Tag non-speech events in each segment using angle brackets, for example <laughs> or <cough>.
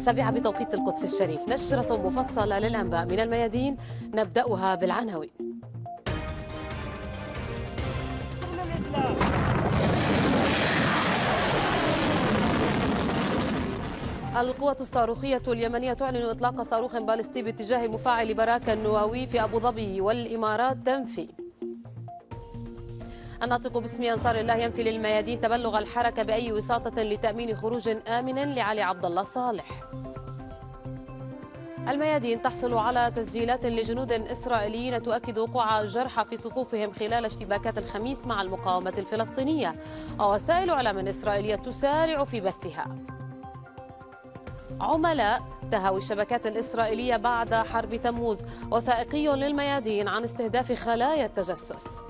السابعة بتوقيت القدس الشريف نشرة مفصلة للأنباء من الميادين نبدأها بالعناوين القوة الصاروخية اليمنية تعلن إطلاق صاروخ باليستي باتجاه مفاعل براك النووي في أبو ظبي والإمارات تنفي الناطق باسم انصار الله ينفي للميادين تبلغ الحركه باي وساطه لتامين خروج امن لعلي عبد الله صالح. الميادين تحصل على تسجيلات لجنود اسرائيليين تؤكد وقوع جرحى في صفوفهم خلال اشتباكات الخميس مع المقاومه الفلسطينيه ووسائل اعلام اسرائيليه تسارع في بثها. عملاء تهاوي الشبكات الإسرائيلية بعد حرب تموز وثائقي للميادين عن استهداف خلايا التجسس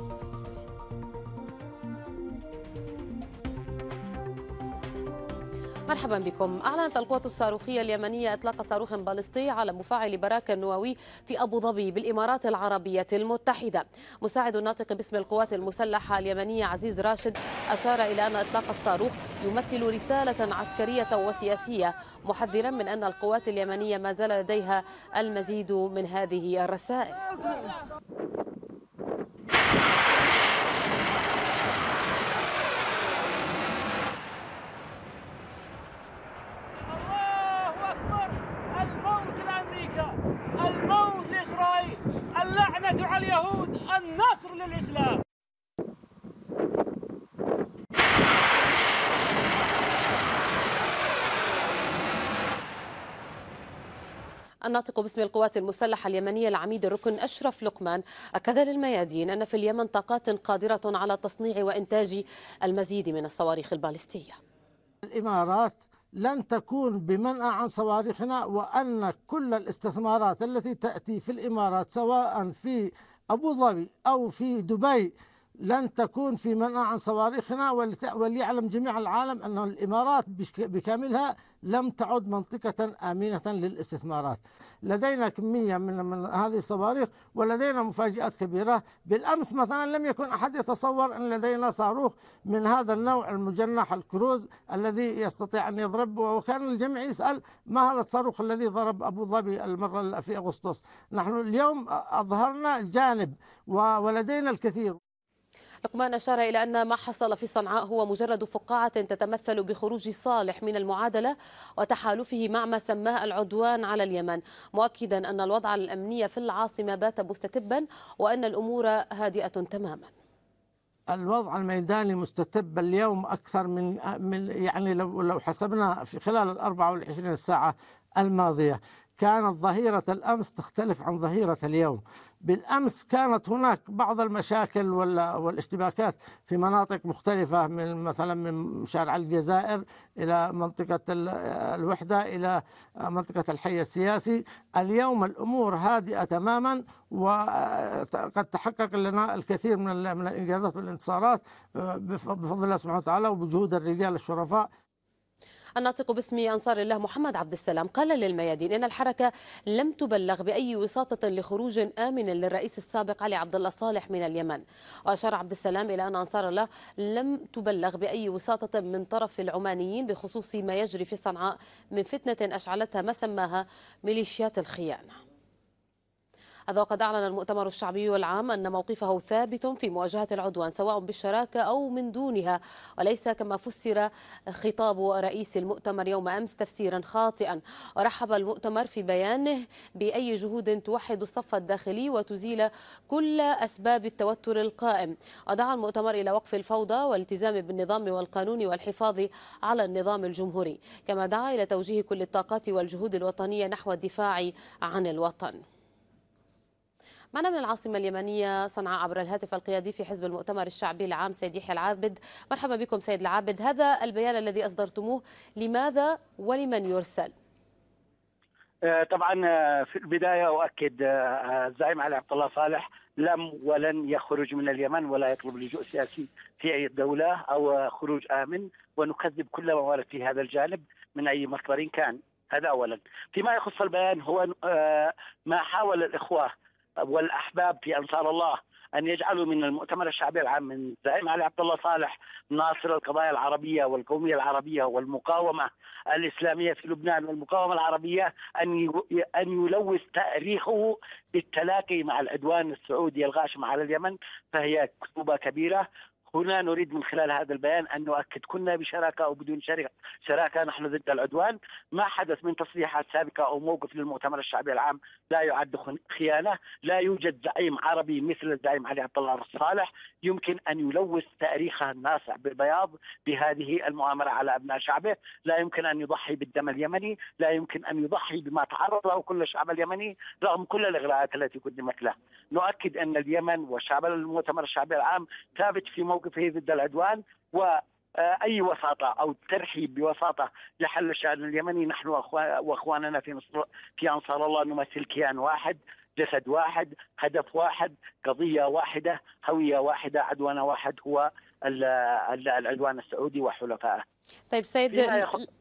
مرحبا بكم أعلنت القوات الصاروخية اليمنية إطلاق صاروخ باليستي على مفاعل براك النووي في أبو ظبي بالإمارات العربية المتحدة مساعد الناطق باسم القوات المسلحة اليمنية عزيز راشد أشار إلى أن إطلاق الصاروخ يمثل رسالة عسكرية وسياسية محذرا من أن القوات اليمنية ما زال لديها المزيد من هذه الرسائل للإسلام الناطق باسم القوات المسلحة اليمنية العميد الركن أشرف لقمان أكد للميادين أن في اليمن طاقات قادرة على تصنيع وإنتاج المزيد من الصواريخ البالستية الإمارات لن تكون بمنأى عن صواريخنا وأن كل الاستثمارات التي تأتي في الإمارات سواء في أبو ظبي أو في دبي لن تكون في منع عن صواريخنا وليعلم جميع العالم أن الإمارات بكاملها لم تعد منطقة آمنة للاستثمارات لدينا كمية من, من هذه الصواريخ ولدينا مفاجآت كبيرة بالأمس مثلا لم يكن أحد يتصور أن لدينا صاروخ من هذا النوع المجنح الكروز الذي يستطيع أن يضرب وكان الجميع يسأل ما هذا الصاروخ الذي ضرب أبو ظبي المرة في أغسطس نحن اليوم أظهرنا جانب ولدينا الكثير لقمان أشار إلى أن ما حصل في صنعاء هو مجرد فقاعة تتمثل بخروج صالح من المعادلة وتحالفه مع ما سماه العدوان على اليمن مؤكدا أن الوضع الأمني في العاصمة بات مستتبا وأن الأمور هادئة تماما الوضع الميداني مستتب اليوم اكثر من من يعني لو لو حسبنا في خلال ال 24 ساعه الماضيه كانت ظهيره الامس تختلف عن ظهيره اليوم بالأمس كانت هناك بعض المشاكل والاشتباكات في مناطق مختلفة من مثلا من شارع الجزائر إلى منطقة الوحدة إلى منطقة الحي السياسي اليوم الأمور هادئة تماما وقد تحقق لنا الكثير من الإنجازات والانتصارات آه، بفضل الله سبحانه وتعالى وبجهود الرجال الشرفاء الناطق باسم أنصار الله محمد عبد السلام قال للميادين إن الحركة لم تبلغ بأي وساطة لخروج آمن للرئيس السابق علي عبد الله صالح من اليمن وأشار عبد السلام إلى أن أنصار الله لم تبلغ بأي وساطة من طرف العمانيين بخصوص ما يجري في صنعاء من فتنة أشعلتها ما سماها ميليشيات الخيانة هذا وقد أعلن المؤتمر الشعبي العام أن موقفه ثابت في مواجهة العدوان سواء بالشراكة أو من دونها وليس كما فسر خطاب رئيس المؤتمر يوم أمس تفسيرا خاطئا ورحب المؤتمر في بيانه بأي جهود توحد الصف الداخلي وتزيل كل أسباب التوتر القائم ودعا المؤتمر إلى وقف الفوضى والالتزام بالنظام والقانون والحفاظ على النظام الجمهوري كما دعا إلى توجيه كل الطاقات والجهود الوطنية نحو الدفاع عن الوطن معنا من العاصمة اليمنية صنعاء عبر الهاتف القيادي في حزب المؤتمر الشعبي العام سيد يحيى العابد مرحبا بكم سيد العابد هذا البيان الذي أصدرتموه لماذا ولمن يرسل؟ آه، طبعا آه، في البدايه اؤكد آه، الزعيم علي عبد الله صالح لم ولن يخرج من اليمن ولا يطلب لجوء سياسي في اي دوله او خروج امن ونكذب كل ما ورد في هذا الجانب من اي مصدر كان هذا اولا فيما يخص البيان هو ما حاول الاخوه والاحباب في انصار الله ان يجعلوا من المؤتمر الشعبي العام من زعيم علي عبد الله صالح ناصر القضايا العربيه والقوميه العربيه والمقاومه الاسلاميه في لبنان والمقاومه العربيه ان ان يلوث تاريخه بالتلاقي مع العدوان السعودي الغاشم على اليمن فهي كتوبه كبيره هنا نريد من خلال هذا البيان أن نؤكد كنا بشراكة أو بدون شراكة نحن ضد العدوان ما حدث من تصريحات سابقة أو موقف للمؤتمر الشعبي العام لا يعد خيانة لا يوجد زعيم عربي مثل الزعيم علي عبد الله الصالح يمكن أن يلوث تاريخه الناصع بالبياض بهذه المؤامرة على أبناء شعبه لا يمكن أن يضحي بالدم اليمني لا يمكن أن يضحي بما تعرض له كل الشعب اليمني رغم كل الإغراءات التي قدمت له نؤكد أن اليمن وشعب المؤتمر الشعبي العام ثابت في موقف موقفه ضد العدوان و اي وساطه او ترحيب بوساطه لحل الشان اليمني نحن واخواننا في نصر في انصار الله نمثل كيان واحد جسد واحد هدف واحد قضيه واحده هويه واحده عدوان واحد هو العدوان السعودي وحلفائه طيب سيد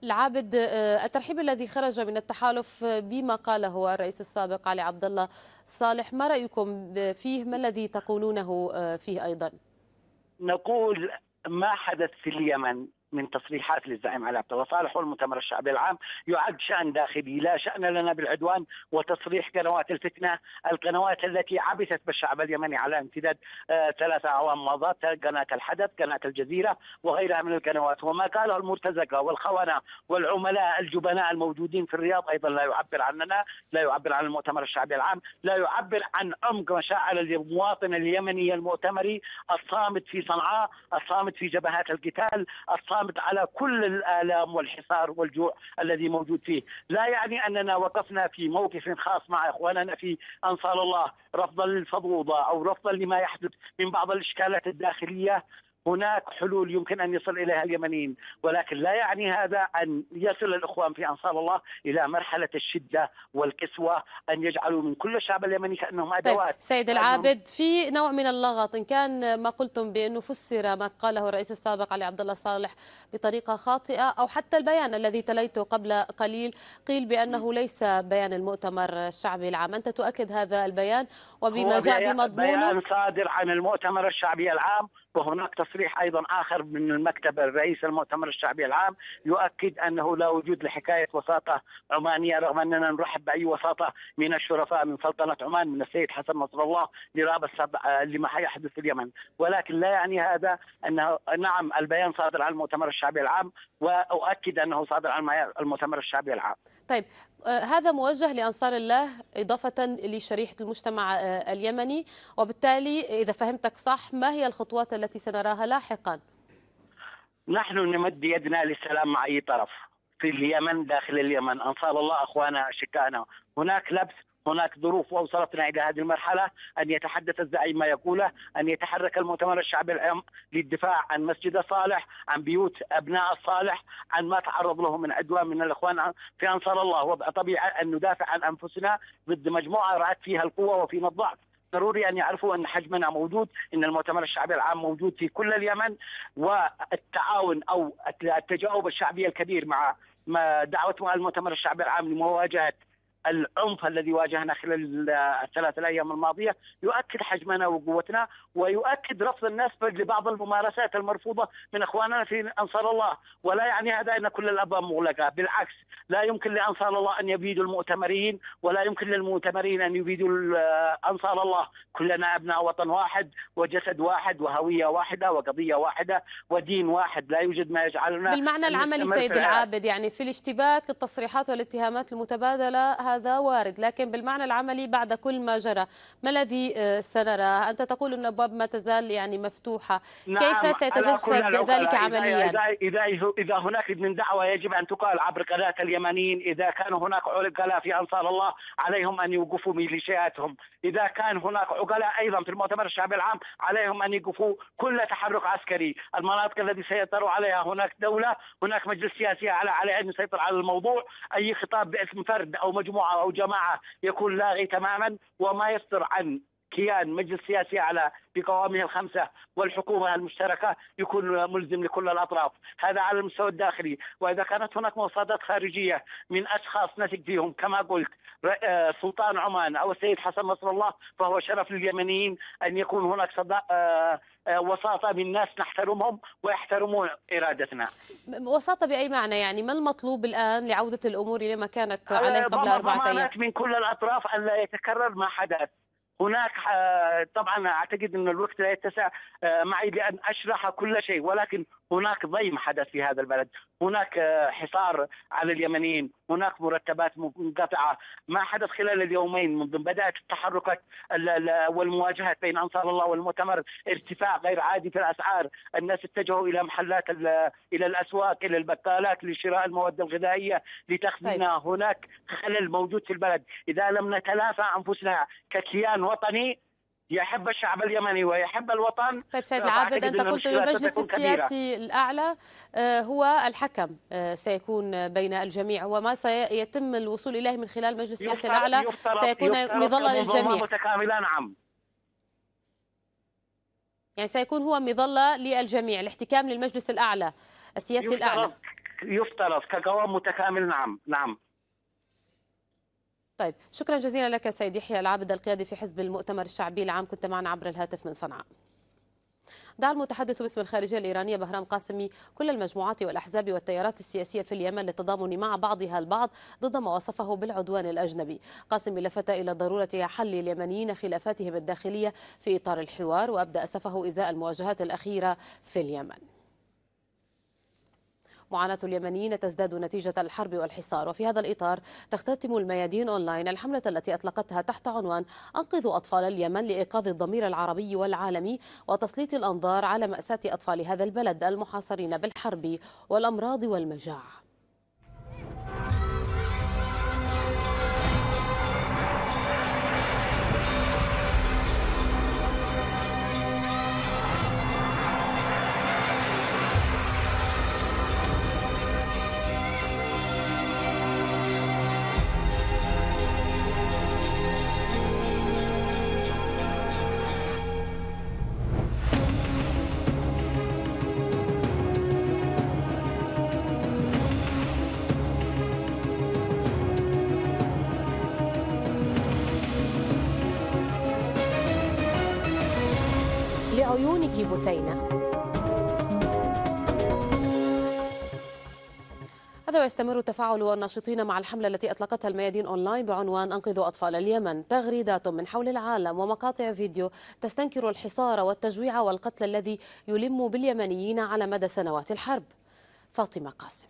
العابد آه، الترحيب الذي خرج من التحالف آه، بما قاله الرئيس السابق علي عبد الله صالح ما رايكم فيه ما الذي تقولونه آه، فيه ايضا نقول ما حدث في اليمن من تصريحات للزعيم علي عبد الله صالح والمؤتمر الشعبي العام يعد شان داخلي لا شان لنا بالعدوان وتصريح قنوات الفتنه القنوات التي عبثت بالشعب اليمني على امتداد آه، ثلاثة اعوام مضت قناه الحدث قناه الجزيره وغيرها من القنوات وما قاله المرتزقه والخونه والعملاء الجبناء الموجودين في الرياض ايضا لا يعبر عننا لا يعبر عن المؤتمر الشعبي العام لا يعبر عن عمق مشاعر المواطن اليمني المؤتمري الصامت في صنعاء الصامت في جبهات القتال الصامت قامت على كل الآلام والحصار والجوع الذي موجود فيه لا يعني أننا وقفنا في موقف خاص مع إخواننا في أنصار الله رفضا للفضوضة أو رفضا لما يحدث من بعض الإشكالات الداخلية هناك حلول يمكن ان يصل اليها اليمنيين ولكن لا يعني هذا ان يصل الاخوان في انصار الله الى مرحله الشده والكسوه ان يجعلوا من كل الشعب اليمني كانهم طيب، ادوات طيب. سيد العابد في نوع من اللغط ان كان ما قلتم بانه فسر ما قاله الرئيس السابق علي عبد الله صالح بطريقه خاطئه او حتى البيان الذي تليته قبل قليل قيل بانه ليس بيان المؤتمر الشعبي العام انت تؤكد هذا البيان وبما جاء بمضمونه بيان صادر عن المؤتمر الشعبي العام وهناك تصريح ايضا اخر من المكتب الرئيس المؤتمر الشعبي العام يؤكد انه لا وجود لحكايه وساطه عمانيه رغم اننا نرحب باي وساطه من الشرفاء من سلطنه عمان من السيد حسن نصر الله لرابط لما يحدث في اليمن ولكن لا يعني هذا انه نعم البيان صادر عن المؤتمر الشعبي العام واؤكد انه صادر عن المؤتمر الشعبي العام طيب آه، هذا موجه لأنصار الله إضافة لشريحة المجتمع آه، اليمني وبالتالي إذا فهمتك صح ما هي الخطوات التي سنراها لاحقا؟ نحن نمد يدنا للسلام مع أي طرف في اليمن داخل اليمن أنصار الله أخوانا أشقائنا هناك لبس هناك ظروف اوصلتنا الى هذه المرحله ان يتحدث الزعيم ما يقوله، ان يتحرك المؤتمر الشعبي العام للدفاع عن مسجد صالح، عن بيوت ابناء صالح عن ما تعرض له من عدوان من الاخوان في انصار الله، وضع طبيعي ان ندافع عن انفسنا ضد مجموعه رأت فيها القوه وفينا الضعف. ضروري ان يعرفوا ان حجمنا موجود، ان المؤتمر الشعبي العام موجود في كل اليمن والتعاون او التجاوب الشعبي الكبير مع دعوه المؤتمر الشعبي العام لمواجهه العنف الذي واجهنا خلال الثلاث الايام الماضيه يؤكد حجمنا وقوتنا ويؤكد رفض الناس لبعض الممارسات المرفوضه من اخواننا في انصار الله ولا يعني هذا ان كل الابواب مغلقه بالعكس لا يمكن لانصار الله ان يبيدوا المؤتمرين ولا يمكن للمؤتمرين ان يبيدوا انصار الله كلنا ابناء وطن واحد وجسد واحد وهويه واحده وقضيه واحده ودين واحد لا يوجد ما يجعلنا بالمعنى العملي سيد العابد يعني في الاشتباك التصريحات والاتهامات المتبادله هذا وارد لكن بالمعنى العملي بعد كل ما جرى ما الذي آه، سنرى أنت تقول أن الأبواب ما تزال يعني مفتوحة نعم كيف سيتجسد ذلك عمليا إذا, إذا, إذا, إذا هناك من دعوة يجب أن تقال عبر قناة اليمنيين إذا كان هناك عقلاء في أنصار الله عليهم أن يوقفوا ميليشياتهم إذا كان هناك عقلاء أيضا في المؤتمر الشعبي العام عليهم أن يوقفوا كل تحرك عسكري المناطق التي سيطر عليها هناك دولة هناك مجلس سياسي على على أن يسيطر على الموضوع أي خطاب باسم فرد أو مجموعة مجموعه او جماعه يكون لاغي تماما وما يصدر عن كيان مجلس سياسي على بقوامه الخمسه والحكومه المشتركه يكون ملزم لكل الاطراف، هذا على المستوى الداخلي، واذا كانت هناك مصادات خارجيه من اشخاص نثق فيهم كما قلت آه، سلطان عمان او السيد حسن نصر الله فهو شرف لليمنيين ان يكون هناك صداق آه، آه، وساطة من ناس نحترمهم ويحترمون إرادتنا وساطة بأي معنى يعني ما المطلوب الآن لعودة الأمور إلى ما كانت عليه قبل أربعة أيام من كل الأطراف أن لا يتكرر ما حدث هناك آه، طبعا اعتقد ان الوقت لا يتسع آه، معي لان اشرح كل شيء ولكن هناك ضيم حدث في هذا البلد هناك آه، حصار على اليمنيين هناك مرتبات منقطعة ما حدث خلال اليومين منذ بدأت التحركات والمواجهات بين أنصار الله والمؤتمر ارتفاع غير عادي في الأسعار الناس اتجهوا إلى محلات إلى الأسواق إلى البقالات لشراء المواد الغذائية لتخزينها طيب. هناك خلل موجود في البلد إذا لم نتلافى أنفسنا ككيان وطني يحب الشعب اليمني ويحب الوطن طيب سيد العابد انت قلت أن المجلس السياسي كبيرة. الاعلى آه، هو الحكم آه، سيكون بين الجميع وما سيتم الوصول اليه من خلال المجلس السياسي الاعلى سيكون مظله للجميع متكامله نعم يعني سيكون هو مظله للجميع الاحتكام للمجلس الاعلى السياسي يفترض الاعلى يفترض كقوام متكامل نعم نعم طيب شكرا جزيلا لك سيد يحيى العابد القيادي في حزب المؤتمر الشعبي العام كنت معنا عبر الهاتف من صنعاء دعا المتحدث باسم الخارجية الإيرانية بهرام قاسمي كل المجموعات والأحزاب والتيارات السياسية في اليمن للتضامن مع بعضها البعض ضد ما وصفه بالعدوان الأجنبي قاسمي لفت إلى ضرورة حل اليمنيين خلافاتهم الداخلية في إطار الحوار وأبدى أسفه إزاء المواجهات الأخيرة في اليمن معاناة اليمنيين تزداد نتيجة الحرب والحصار وفي هذا الإطار تختتم الميادين أونلاين الحملة التي أطلقتها تحت عنوان أنقذوا أطفال اليمن لإيقاظ الضمير العربي والعالمي وتسليط الأنظار على مأساة أطفال هذا البلد المحاصرين بالحرب والأمراض والمجاعة ويستمر تفاعل الناشطين مع الحملة التي أطلقتها الميادين أونلاين بعنوان أنقذوا أطفال اليمن تغريدات من حول العالم ومقاطع فيديو تستنكر الحصار والتجويع والقتل الذي يلم باليمنيين على مدى سنوات الحرب فاطمة قاسم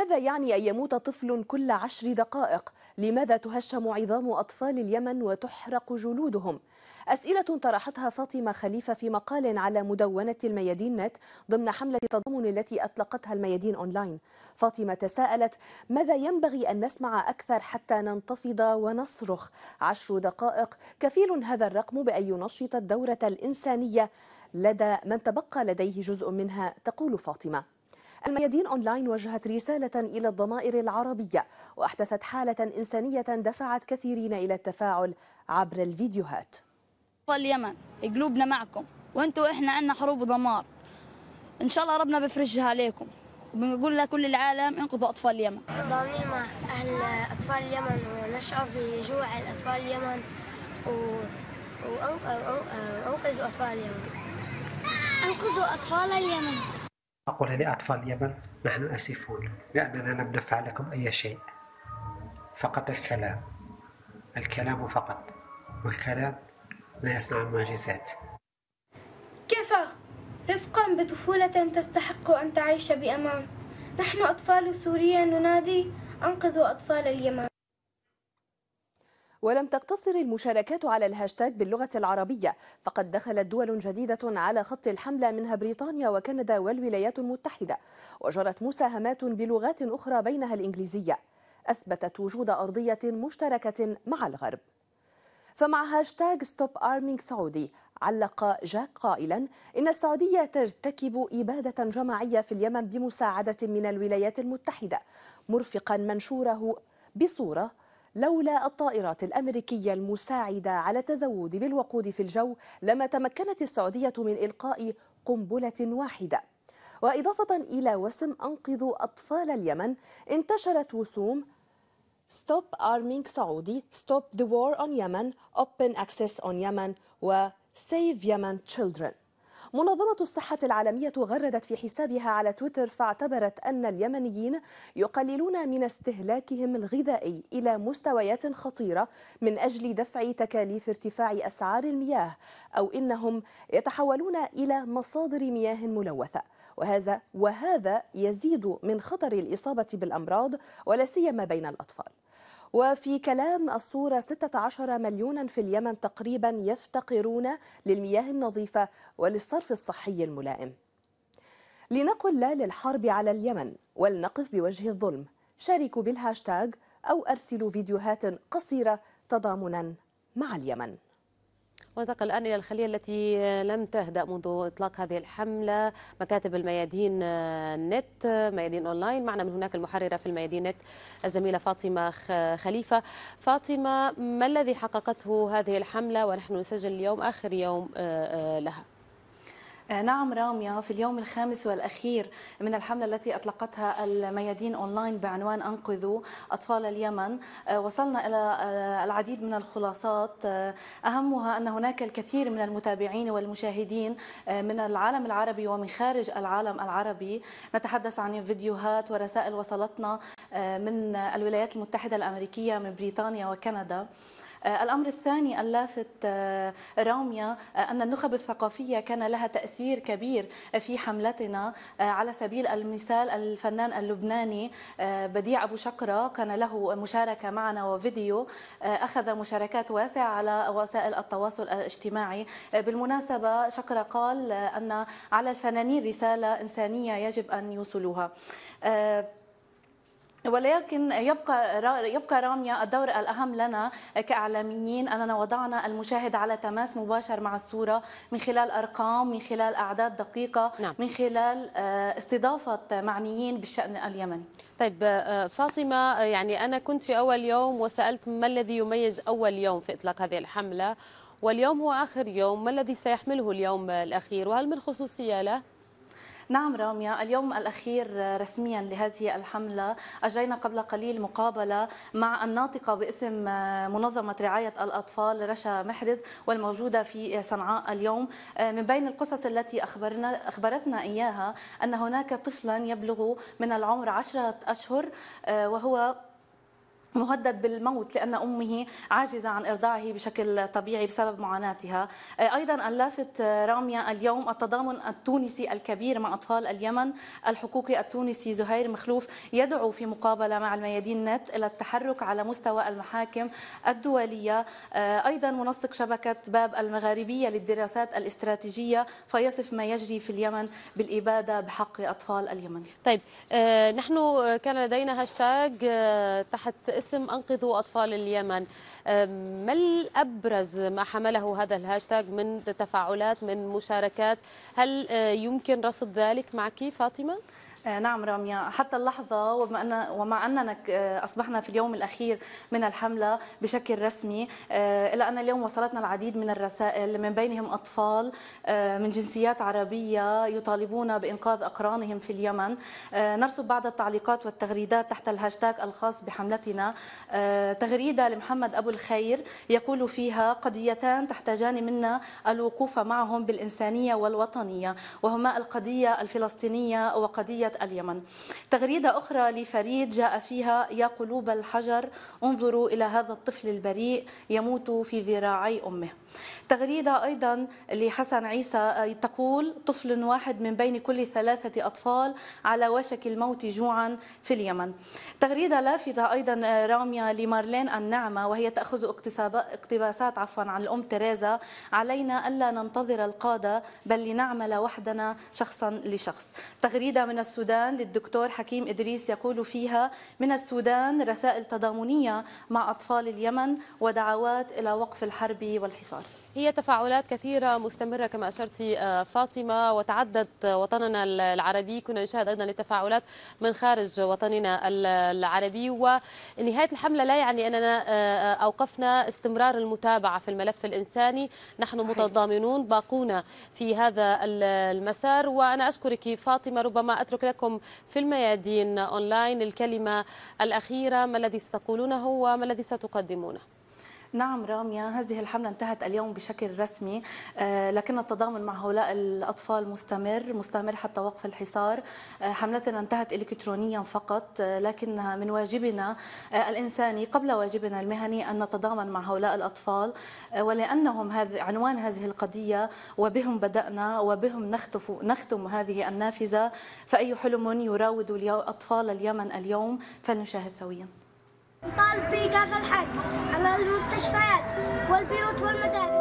ماذا يعني أن يموت طفل كل عشر دقائق؟ لماذا تهشم عظام أطفال اليمن وتحرق جلودهم؟ أسئلة طرحتها فاطمة خليفة في مقال على مدونة الميادين نت ضمن حملة التضامن التي أطلقتها الميادين أونلاين فاطمة تساءلت ماذا ينبغي أن نسمع أكثر حتى ننتفض ونصرخ عشر دقائق كفيل هذا الرقم بأن ينشط الدورة الإنسانية لدى من تبقى لديه جزء منها تقول فاطمة الميادين أونلاين وجهت رسالة إلى الضمائر العربية وأحدثت حالة إنسانية دفعت كثيرين إلى التفاعل عبر الفيديوهات اليمن قلوبنا معكم وانتوا احنا عندنا حروب ودمار ان شاء الله ربنا بفرجها عليكم وبنقول لكل العالم انقذوا اطفال اليمن ضامنين مع اهل اطفال اليمن ونشعر بجوع الاطفال اليمن وانقذوا اطفال اليمن انقذوا اطفال اليمن أقول لأطفال اليمن نحن آسفون لأننا لم نفعل لكم أي شيء فقط الكلام الكلام فقط والكلام لا يصنع المعجزات كيف رفقا بطفولة تستحق أن تعيش بأمان نحن أطفال سوريا ننادي أنقذوا أطفال اليمن ولم تقتصر المشاركات على الهاشتاج باللغة العربية فقد دخلت دول جديدة على خط الحملة منها بريطانيا وكندا والولايات المتحدة وجرت مساهمات بلغات أخرى بينها الإنجليزية أثبتت وجود أرضية مشتركة مع الغرب فمع هاشتاج ستوب أرمينج سعودي علق جاك قائلا إن السعودية ترتكب إبادة جماعية في اليمن بمساعدة من الولايات المتحدة مرفقا منشوره بصورة لولا الطائرات الأمريكية المساعدة على التزود بالوقود في الجو لما تمكنت السعودية من إلقاء قنبلة واحدة وإضافة إلى وسم أنقذوا أطفال اليمن انتشرت وسوم Stop Arming سعودي Stop the War on Yemen Open Access on Yemen و Save Yemen Children منظمة الصحة العالمية غردت في حسابها على تويتر فاعتبرت أن اليمنيين يقللون من استهلاكهم الغذائي إلى مستويات خطيرة من أجل دفع تكاليف ارتفاع أسعار المياه أو إنهم يتحولون إلى مصادر مياه ملوثة وهذا وهذا يزيد من خطر الإصابة بالأمراض ولا سيما بين الأطفال وفي كلام الصورة 16 مليونا في اليمن تقريبا يفتقرون للمياه النظيفة وللصرف الصحي الملائم لنقل لا للحرب على اليمن ولنقف بوجه الظلم شاركوا بالهاشتاج أو أرسلوا فيديوهات قصيرة تضامنا مع اليمن وانتقل الآن إلى الخلية التي لم تهدأ منذ إطلاق هذه الحملة مكاتب الميادين نت ميادين أونلاين معنا من هناك المحررة في الميادين نت الزميلة فاطمة خليفة فاطمة ما الذي حققته هذه الحملة ونحن نسجل اليوم آخر يوم آه، آه، لها آه، نعم راميا في اليوم الخامس والأخير من الحملة التي أطلقتها الميادين أونلاين بعنوان أنقذوا أطفال اليمن آه، وصلنا إلى آه، العديد من الخلاصات أهمها أن هناك الكثير من المتابعين والمشاهدين من العالم العربي ومن خارج العالم العربي نتحدث عن فيديوهات ورسائل وصلتنا من الولايات المتحدة الأمريكية من بريطانيا وكندا آه، الأمر الثاني اللافت آه، راميا آه، أن النخب الثقافية كان لها تأثير كبير في حملتنا على سبيل المثال الفنان اللبناني بديع أبو شقرة كان له مشاركة معنا وفيديو أخذ مشاركات واسعة على وسائل التواصل الاجتماعي بالمناسبة شقرة قال أن على الفنانين رسالة إنسانية يجب أن يوصلوها ولكن يبقى يبقى راميا الدور الاهم لنا كاعلاميين اننا وضعنا المشاهد على تماس مباشر مع الصوره من خلال ارقام من خلال اعداد دقيقه نعم. من خلال آه، استضافه معنيين بالشان اليمني طيب آه، آه، فاطمه يعني انا كنت في اول يوم وسالت ما الذي يميز اول يوم في اطلاق هذه الحمله واليوم هو اخر يوم ما الذي سيحمله اليوم الاخير وهل من خصوصيه له نعم راميا اليوم الأخير رسميا لهذه الحملة أجرينا قبل قليل مقابلة مع الناطقة باسم منظمة رعاية الأطفال رشا محرز والموجودة في صنعاء اليوم من بين القصص التي أخبرنا أخبرتنا إياها أن هناك طفلا يبلغ من العمر عشرة أشهر وهو مهدد بالموت لأن أمه عاجزة عن إرضاعه بشكل طبيعي بسبب معاناتها آه، أيضا اللافت آه، راميا اليوم التضامن التونسي الكبير مع أطفال اليمن الحقوقي التونسي زهير مخلوف يدعو في مقابلة مع الميادين نت إلى التحرك على مستوى المحاكم الدولية آه، أيضا منسق شبكة باب المغاربية للدراسات الاستراتيجية فيصف ما يجري في اليمن بالإبادة بحق أطفال اليمن طيب نحن كان لدينا هاشتاج تحت باسم أنقذوا أطفال اليمن ما الأبرز ما حمله هذا الهاشتاج من تفاعلات من مشاركات هل أه، يمكن رصد ذلك معك فاطمة؟ آه، نعم راميا حتى اللحظة وما أن ومع أننا آه، أصبحنا في اليوم الأخير من الحملة بشكل رسمي آه، إلا أن اليوم وصلتنا العديد من الرسائل من بينهم أطفال من جنسيات عربية يطالبون بإنقاذ أقرانهم في اليمن نرصد بعض التعليقات والتغريدات تحت الهاشتاج الخاص بحملتنا تغريدة لمحمد أبو الخير يقول فيها قضيتان تحتاجان منا الوقوف معهم بالإنسانية والوطنية وهما القضية الفلسطينية وقضية جمهورية اليمن تغريدة أخرى لفريد جاء فيها يا قلوب الحجر انظروا إلى هذا الطفل البريء يموت في ذراعي أمه تغريدة أيضا لحسن عيسى آه، تقول طفل واحد من بين كل ثلاثة أطفال على وشك الموت جوعا في اليمن تغريدة لافتة أيضا آه، رامية لمارلين النعمة وهي تأخذ اقتباسات عفوا عن الأم تريزا علينا ألا ننتظر القادة بل لنعمل وحدنا شخصا لشخص تغريدة من السودان السودان للدكتور حكيم إدريس يقول فيها من السودان رسائل تضامنية مع أطفال اليمن ودعوات إلى وقف الحرب والحصار هي تفاعلات كثيرة مستمرة كما أشرت آه، فاطمة وتعدد وطننا العربي كنا نشاهد أيضا التفاعلات من خارج وطننا العربي ونهاية الحملة لا يعني أننا آه، آه، أوقفنا استمرار المتابعة في الملف الإنساني نحن صحيح. متضامنون باقون في هذا المسار وأنا أشكرك فاطمة ربما أترك لكم في الميادين أونلاين الكلمة الأخيرة ما الذي ستقولونه وما الذي ستقدمونه نعم راميا هذه الحملة انتهت اليوم بشكل رسمي آه، لكن التضامن مع هؤلاء الأطفال مستمر مستمر حتى وقف الحصار آه، حملتنا انتهت إلكترونيا فقط آه، لكن من واجبنا الإنساني قبل واجبنا المهني أن نتضامن مع هؤلاء الأطفال ولأنهم عنوان هذه القضية وبهم بدأنا وبهم نختف نختم هذه النافذة فأي حلم يراود أطفال اليمن اليوم فلنشاهد سويا نطالب بإيقاف الحرب على المستشفيات والبيوت والمدارس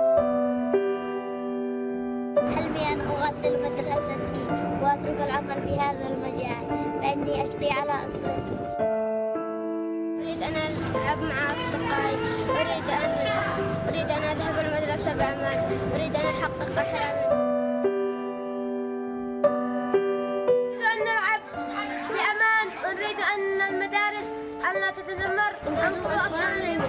حلمي أن أغسل مدرستي وأترك العمل في هذا المجال فإني أشقي على أسرتي أريد أن ألعب مع أصدقائي أريد أن أريد أن أذهب المدرسة بأمان أريد أن أحقق أحلامي ألا تتذمر أنقذوا أطفالنا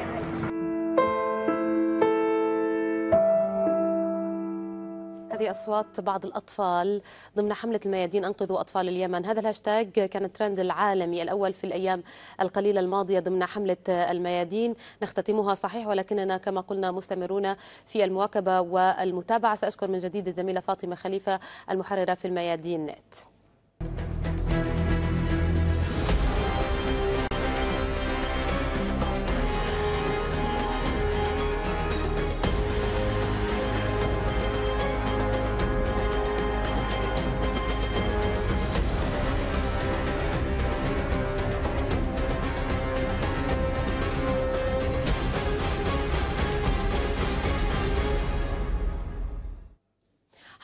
هذه أصوات بعض الأطفال ضمن حملة الميادين أنقذوا أطفال اليمن هذا الهاشتاج كان الترند العالمي الأول في الأيام القليلة الماضية ضمن حملة الميادين نختتمها صحيح ولكننا كما قلنا مستمرون في المواكبة والمتابعة سأشكر من جديد الزميلة فاطمة خليفة المحررة في الميادين نت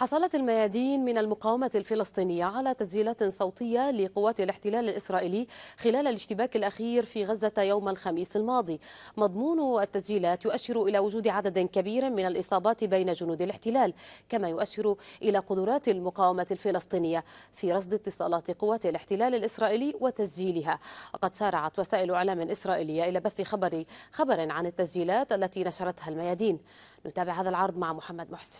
حصلت الميادين من المقاومة الفلسطينية على تسجيلات صوتية لقوات الاحتلال الإسرائيلي خلال الاشتباك الأخير في غزة يوم الخميس الماضي مضمون التسجيلات يؤشر إلى وجود عدد كبير من الإصابات بين جنود الاحتلال كما يؤشر إلى قدرات المقاومة الفلسطينية في رصد اتصالات قوات الاحتلال الإسرائيلي وتسجيلها وقد سارعت وسائل إعلام إسرائيلية إلى بث خبر خبر عن التسجيلات التي نشرتها الميادين نتابع هذا العرض مع محمد محسن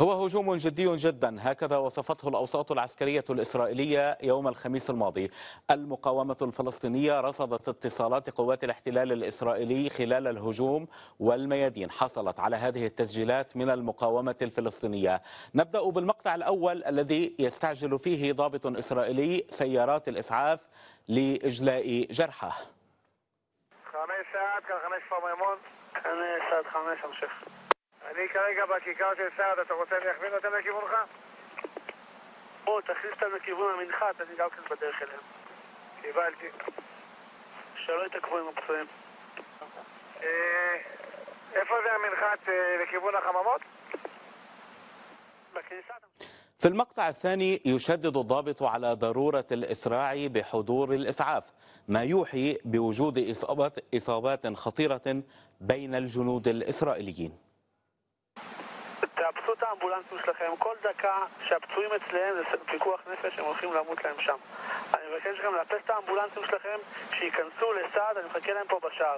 هو هجوم جدي جدا هكذا وصفته الأوساط العسكرية الإسرائيلية يوم الخميس الماضي المقاومة الفلسطينية رصدت اتصالات قوات الاحتلال الإسرائيلي خلال الهجوم والميادين حصلت على هذه التسجيلات من المقاومة الفلسطينية نبدأ بالمقطع الأول الذي يستعجل فيه ضابط إسرائيلي سيارات الإسعاف لإجلاء جرحى خميس ساعات كان خميس ميمون انا ساعات خميس אני כרגע בכיכר של סעד, אתה רוצה אני אכווין אותם לכיוונך? בוא, תכניס אותם לכיוון המנחת, אני גם כן בדרך אליהם. קיבלתי. שלא יתעכבו עם הפצועים. איפה זה המנחת לכיוון החממות? בכניסה. في المقطع الثاني يشدد الضابط على ضرورة الإسراع بحضور الإسعاف ما يوحي بوجود إصابات خطيرة بين الجنود الإسرائيليين תחפשו את האמבולנסים שלכם, כל דקה שהפצועים אצלם זה פיקוח נפש, הם הולכים למות להם שם. אני מבקש גם לאפס את האמבולנסים שלכם, שייכנסו לסעד, אני מחכה להם פה בשער.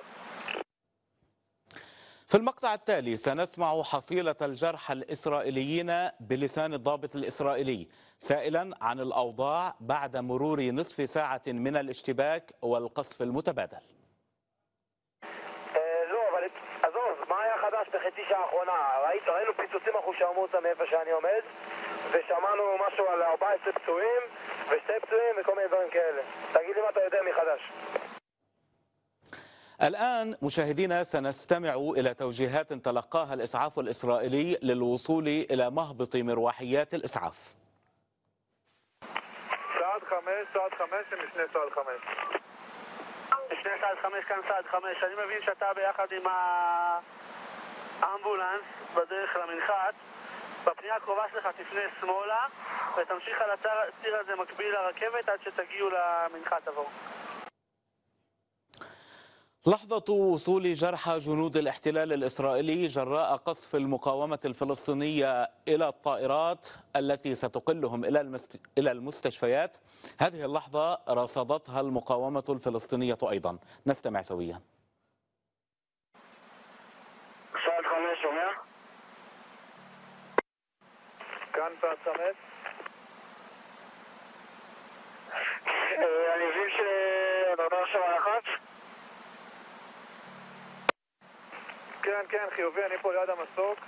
في المقطع التالي سنسمع حصيلة الجرحى الإسرائيليين بلسان الضابط الإسرائيلي سائلا عن الأوضاع بعد مرور نصف ساعة من الاشتباك والقصف المتبادل בחצי שעה האחרונה, ראית, ראינו פיצוצים אנחנו שמעו אותם מאיפה שאני עומד, ושמענו משהו על 14 פצועים, ושתי פצועים וכל מיני דברים כאלה. תגיד לי מה אתה יודע מחדש. الآن مشاهدينا سنستمع إلى توجيهات تلقاها الإسعاف الإسرائيلي للوصول إلى مهبط مروحيات الإسعاف سعد خمس سعد خمس مش يعني سعد خمس مشنا سعد خمس كان سعد خمس أنا يعني ما فيش أتابع أحد ما אמבולנס בדרך למנחת. בפנייה הקרובה שלך תפנה שמאלה ותמשיך על הציר הזה מקביל לרכבת עד שתגיעו למנחת עבור. لحظة وصول جرحى جنود الاحتلال الإسرائيلي جراء قصف المقاومة الفلسطينية إلى الطائرات التي ستقلهم إلى المستشفيات هذه اللحظة رصدتها المقاومة الفلسطينية أيضا نستمع سويا בהצמד? אני מבין שאני עונה עכשיו על אחת? כן, כן, חיובי, אני פה ליד המסוק.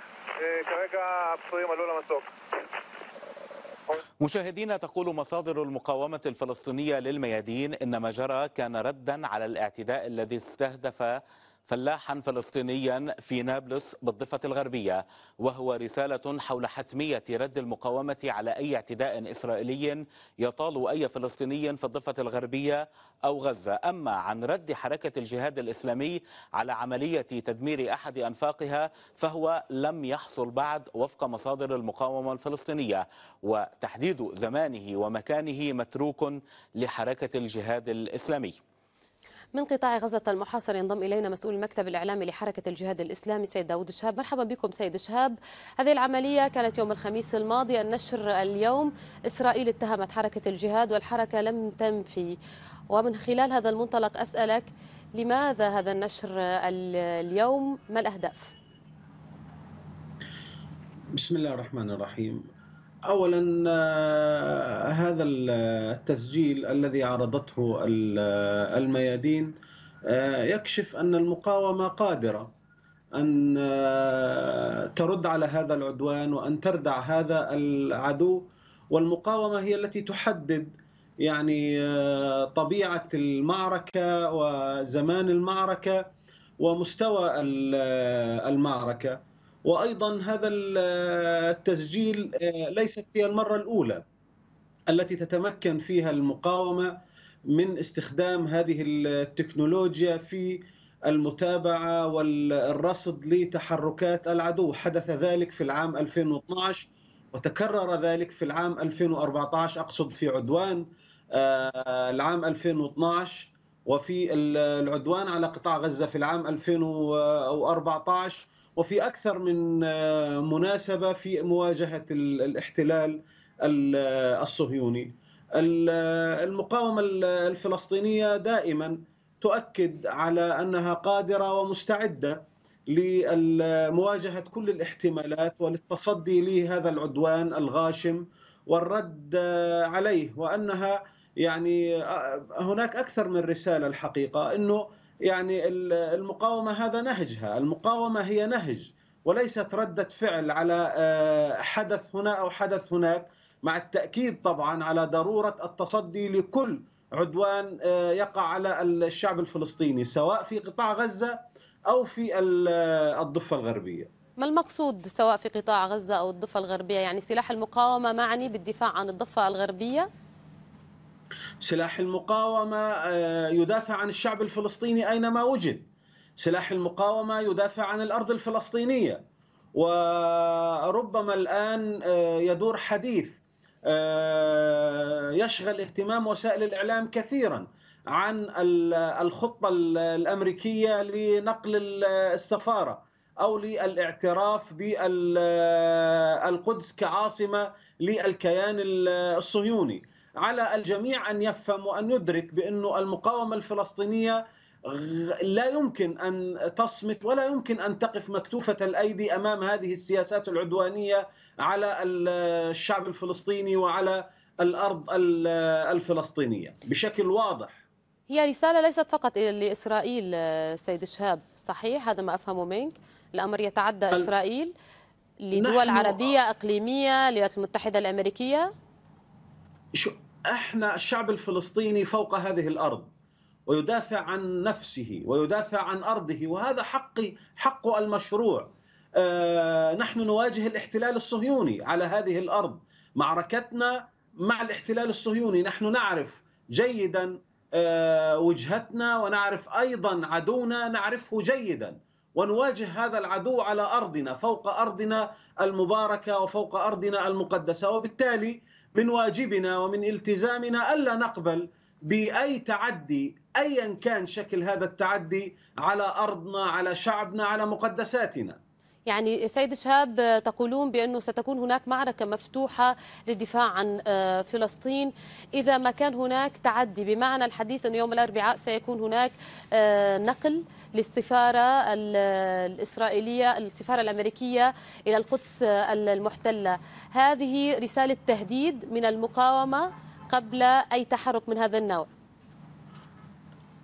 כרגע הפצועים עלו למסוק. مشاهدينا تقول مصادر المقاومة الفلسطينية للميادين إن ما جرى كان ردا على الاعتداء الذي استهدف فلاحا فلسطينيا في نابلس بالضفة الغربية وهو رسالة حول حتمية رد المقاومة على أي اعتداء إسرائيلي يطال أي فلسطيني في الضفة الغربية أو غزة أما عن رد حركة الجهاد الإسلامي على عملية تدمير أحد أنفاقها فهو لم يحصل بعد وفق مصادر المقاومة الفلسطينية وتحديد زمانه ومكانه متروك لحركة الجهاد الإسلامي من قطاع غزة المحاصر ينضم إلينا مسؤول المكتب الإعلامي لحركة الجهاد الإسلامي سيد داود شهاب مرحبا بكم سيد شهاب هذه العملية كانت يوم الخميس الماضي النشر اليوم إسرائيل اتهمت حركة الجهاد والحركة لم تنفي ومن خلال هذا المنطلق أسألك لماذا هذا النشر اليوم ما الأهداف؟ بسم الله الرحمن الرحيم اولا آه، هذا التسجيل الذي عرضته آه، الميادين آه، يكشف ان المقاومه قادره ان ترد على هذا العدوان وان تردع هذا العدو والمقاومه هي التي تحدد يعني طبيعه المعركه وزمان المعركه ومستوى المعركه وايضا هذا التسجيل آه، ليست هي المره الاولى التي تتمكن فيها المقاومه من استخدام هذه التكنولوجيا في المتابعه والرصد لتحركات العدو، حدث ذلك في العام 2012 وتكرر ذلك في العام 2014 اقصد في عدوان آه، العام 2012 وفي العدوان على قطاع غزه في العام 2014 وفي أكثر من آه، مناسبة في مواجهة الاحتلال آه، الصهيوني آه، المقاومة الفلسطينية دائما تؤكد على أنها قادرة ومستعدة لمواجهة كل الاحتمالات وللتصدي لهذا العدوان الغاشم والرد عليه وأنها يعني هناك أكثر من رسالة الحقيقة أنه يعني المقاومة هذا نهجها المقاومة هي نهج وليست ردة فعل على آه، حدث هنا أو حدث هناك مع التأكيد طبعا على ضرورة التصدي لكل عدوان آه، يقع على الشعب الفلسطيني سواء في قطاع غزة أو في آه، الضفة الغربية ما المقصود سواء في قطاع غزة أو الضفة الغربية يعني سلاح المقاومة معني بالدفاع عن الضفة الغربية؟ سلاح المقاومة آه، يدافع عن الشعب الفلسطيني أينما وجد سلاح المقاومة يدافع عن الأرض الفلسطينية وربما الآن آه، يدور حديث آه، يشغل اهتمام وسائل الإعلام كثيرا عن الخطة الأمريكية لنقل السفارة أو للاعتراف بالقدس كعاصمة للكيان الصهيوني على الجميع أن يفهم وأن يدرك بأنه المقاومة الفلسطينية لا يمكن أن تصمت ولا يمكن أن تقف مكتوفة الأيدي أمام هذه السياسات العدوانية على الشعب الفلسطيني وعلى الأرض الفلسطينية بشكل واضح هي رسالة ليست فقط لإسرائيل سيد شهاب صحيح هذا ما أفهمه منك الأمر يتعدى إسرائيل لدول عربية إقليمية الولايات المتحدة الأمريكية شو احنا الشعب الفلسطيني فوق هذه الارض ويدافع عن نفسه ويدافع عن ارضه وهذا حقي حق المشروع آه، نحن نواجه الاحتلال الصهيوني على هذه الارض معركتنا مع الاحتلال الصهيوني نحن نعرف جيدا آه، وجهتنا ونعرف ايضا عدونا نعرفه جيدا ونواجه هذا العدو على ارضنا فوق ارضنا المباركه وفوق ارضنا المقدسه وبالتالي من واجبنا ومن التزامنا ألا نقبل بأي تعدي أيا كان شكل هذا التعدي على أرضنا على شعبنا على مقدساتنا يعني سيد شهاب تقولون بأنه ستكون هناك معركة مفتوحة للدفاع عن آه، فلسطين إذا ما كان هناك تعدي بمعنى الحديث أنه يوم الأربعاء سيكون هناك آه، نقل للسفارة الإسرائيلية السفارة الأمريكية إلى القدس آه، المحتلة هذه رسالة تهديد من المقاومة قبل أي تحرك من هذا النوع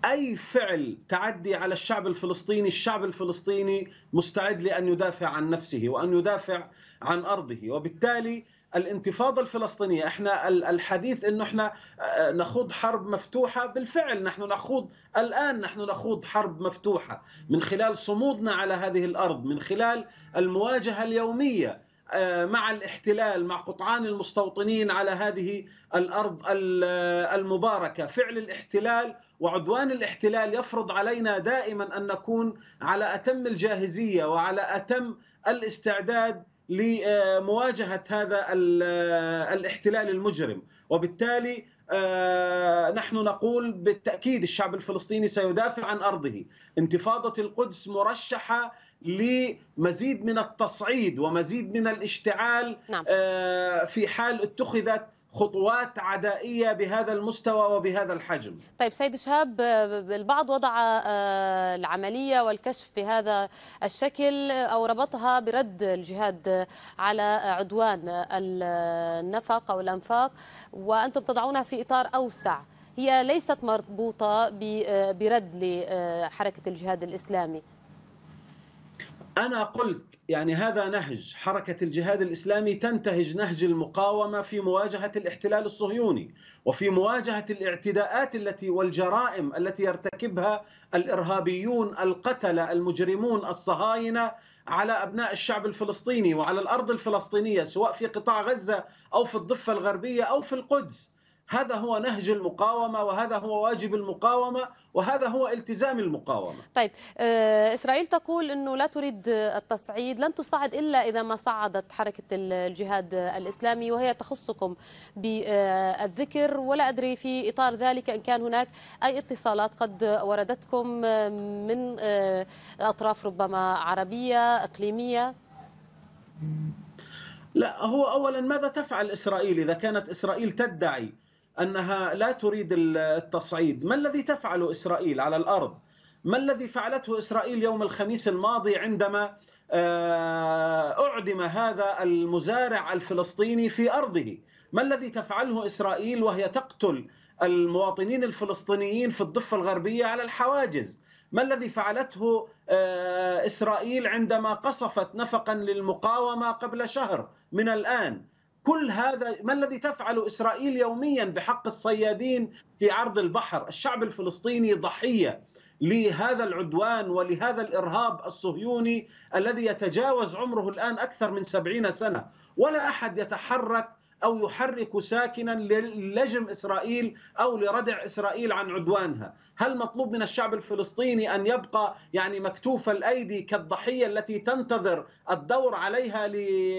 اي فعل تعدي على الشعب الفلسطيني، الشعب الفلسطيني مستعد لان يدافع عن نفسه وان يدافع عن ارضه، وبالتالي الانتفاضة الفلسطينية احنا الحديث انه احنا آه، آه، نخوض حرب مفتوحة بالفعل نحن نخوض الآن نحن نخوض حرب مفتوحة من خلال صمودنا على هذه الأرض من خلال المواجهة اليومية آه، مع الاحتلال مع قطعان المستوطنين على هذه الارض آه، المباركه فعل الاحتلال وعدوان الاحتلال يفرض علينا دائما ان نكون على اتم الجاهزيه وعلى اتم الاستعداد لمواجهه هذا آه، الاحتلال المجرم وبالتالي آه، نحن نقول بالتأكيد الشعب الفلسطيني سيدافع عن أرضه انتفاضة القدس مرشحة لمزيد من التصعيد ومزيد من الاشتعال نعم. آه، في حال اتخذت خطوات عدائيه بهذا المستوى وبهذا الحجم. طيب سيد شهاب البعض وضع آه، العمليه والكشف في هذا الشكل او ربطها برد الجهاد على عدوان النفق او الانفاق وانتم تضعونها في اطار اوسع. هي ليست مربوطه آه، برد لحركه الجهاد الاسلامي، أنا قلت يعني هذا نهج حركة الجهاد الإسلامي تنتهج نهج المقاومة في مواجهة الاحتلال الصهيوني وفي مواجهة الاعتداءات التي والجرائم التي يرتكبها الإرهابيون القتلة المجرمون الصهاينة على أبناء الشعب الفلسطيني وعلى الأرض الفلسطينية سواء في قطاع غزة أو في الضفة الغربية أو في القدس هذا هو نهج المقاومة وهذا هو واجب المقاومة وهذا هو التزام المقاومة طيب آه، إسرائيل تقول أنه لا تريد التصعيد لن تصعد إلا إذا ما صعدت حركة الجهاد الإسلامي وهي تخصكم بالذكر ولا أدري في إطار ذلك إن كان هناك أي اتصالات قد وردتكم آه، من آه، أطراف ربما عربية إقليمية لا هو أولا ماذا تفعل إسرائيل إذا كانت إسرائيل تدعي أنها لا تريد التصعيد ما الذي تفعله إسرائيل على الأرض ما الذي فعلته إسرائيل يوم الخميس الماضي عندما آه، أعدم هذا المزارع الفلسطيني في أرضه ما الذي تفعله إسرائيل وهي تقتل المواطنين الفلسطينيين في الضفة الغربية على الحواجز ما الذي فعلته آه، إسرائيل عندما قصفت نفقا للمقاومة قبل شهر من الآن كل هذا ما الذي تفعله اسرائيل يوميا بحق الصيادين في عرض البحر، الشعب الفلسطيني ضحيه لهذا العدوان ولهذا الارهاب الصهيوني الذي يتجاوز عمره الان اكثر من سبعين سنه، ولا احد يتحرك او يحرك ساكنا للجم اسرائيل او لردع اسرائيل عن عدوانها، هل مطلوب من الشعب الفلسطيني ان يبقى يعني مكتوف الايدي كالضحيه التي تنتظر الدور عليها